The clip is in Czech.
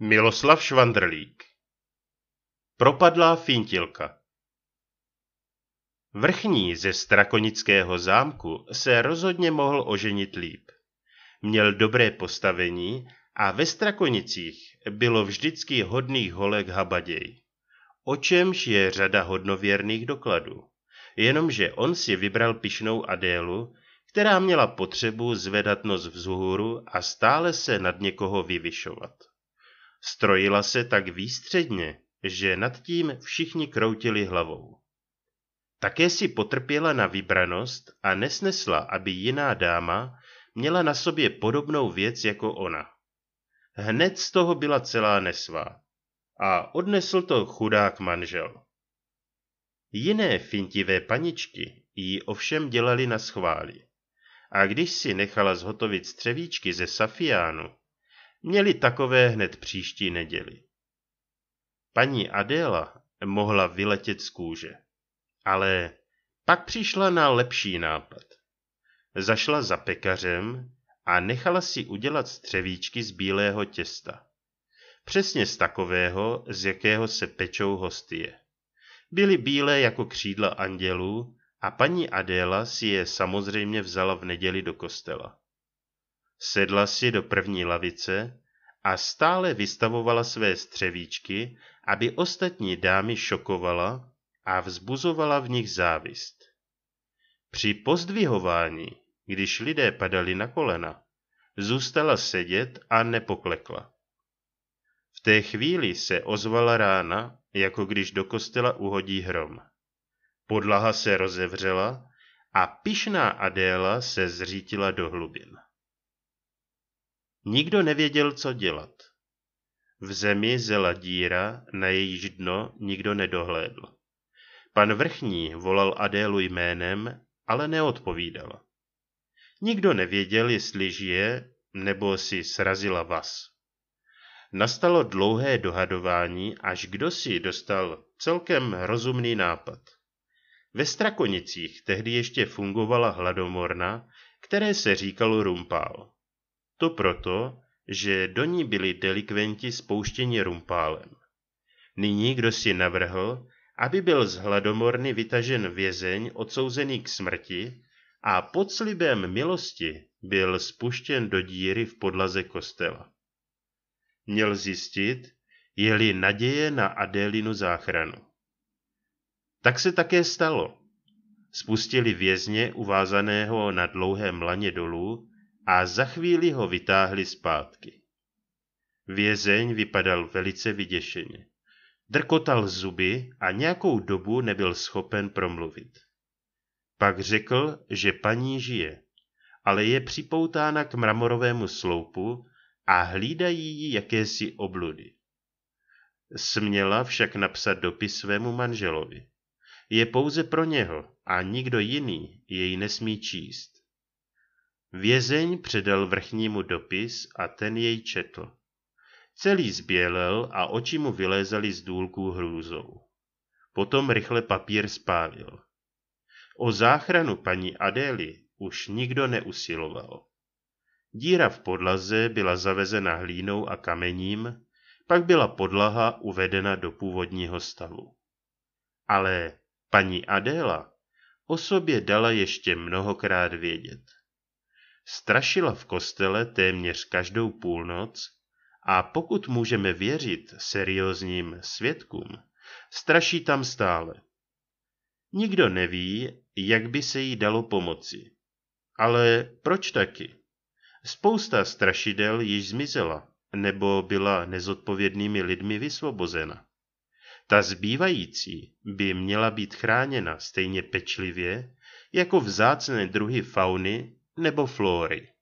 Miloslav Švandrlík Propadlá fintilka Vrchní ze Strakonického zámku se rozhodně mohl oženit líp. Měl dobré postavení a ve Strakonicích bylo vždycky hodných holek habaděj. O čemž je řada hodnověrných dokladů. Jenomže on si vybral pišnou Adélu, která měla potřebu zvedat nos vzhůru a stále se nad někoho vyvyšovat. Strojila se tak výstředně, že nad tím všichni kroutili hlavou. Také si potrpěla na vybranost a nesnesla, aby jiná dáma měla na sobě podobnou věc jako ona. Hned z toho byla celá nesvá. A odnesl to chudák manžel. Jiné fintivé paničky jí ovšem dělali na schváli, A když si nechala zhotovit střevíčky ze safiánu, měli takové hned příští neděli. Paní Adéla mohla vyletět z kůže, ale pak přišla na lepší nápad. Zašla za pekařem a nechala si udělat střevíčky z bílého těsta. Přesně z takového, z jakého se pečou hostie. Byly bílé jako křídla andělů a paní Adéla si je samozřejmě vzala v neděli do kostela sedla si do první lavice a stále vystavovala své střevíčky, aby ostatní dámy šokovala a vzbuzovala v nich závist. Při pozdvihování, když lidé padali na kolena, zůstala sedět a nepoklekla. V té chvíli se ozvala rána, jako když do kostela uhodí hrom. Podlaha se rozevřela a pišná Adéla se zřítila do hlubin. Nikdo nevěděl, co dělat. V zemi zela díra, na jejíž dno nikdo nedohlédl. Pan vrchní volal Adélu jménem, ale neodpovídala. Nikdo nevěděl, jestli žije, nebo si srazila vás. Nastalo dlouhé dohadování, až kdo si dostal celkem rozumný nápad. Ve Strakonicích tehdy ještě fungovala hladomorna, které se říkalo rumpál. To proto, že do ní byli delikventi spouštěni rumpálem. Nyní kdo si navrhl, aby byl z hladomorny vytažen vězeň odsouzený k smrti a pod slibem milosti byl spuštěn do díry v podlaze kostela. Měl zjistit, je-li naděje na Adélinu záchranu. Tak se také stalo. Spustili vězně uvázaného na dlouhém laně dolů a za chvíli ho vytáhli zpátky. Vězeň vypadal velice vyděšeně. Drkotal zuby a nějakou dobu nebyl schopen promluvit. Pak řekl, že paní žije, ale je připoutána k mramorovému sloupu a hlídají ji jakési obludy. Směla však napsat dopis svému manželovi. Je pouze pro něho a nikdo jiný jej nesmí číst. Vězeň předal vrchnímu dopis a ten jej četl. Celý zbělel a oči mu vylézaly z důlků hrůzou. Potom rychle papír spálil. O záchranu paní Adély už nikdo neusiloval. Díra v podlaze byla zavezena hlínou a kamením, pak byla podlaha uvedena do původního stavu. Ale paní Adéla o sobě dala ještě mnohokrát vědět strašila v kostele téměř každou půlnoc a pokud můžeme věřit seriózním svědkům, straší tam stále. Nikdo neví, jak by se jí dalo pomoci. Ale proč taky? Spousta strašidel již zmizela nebo byla nezodpovědnými lidmi vysvobozena. Ta zbývající by měla být chráněna stejně pečlivě jako vzácné druhy fauny nebo flóry.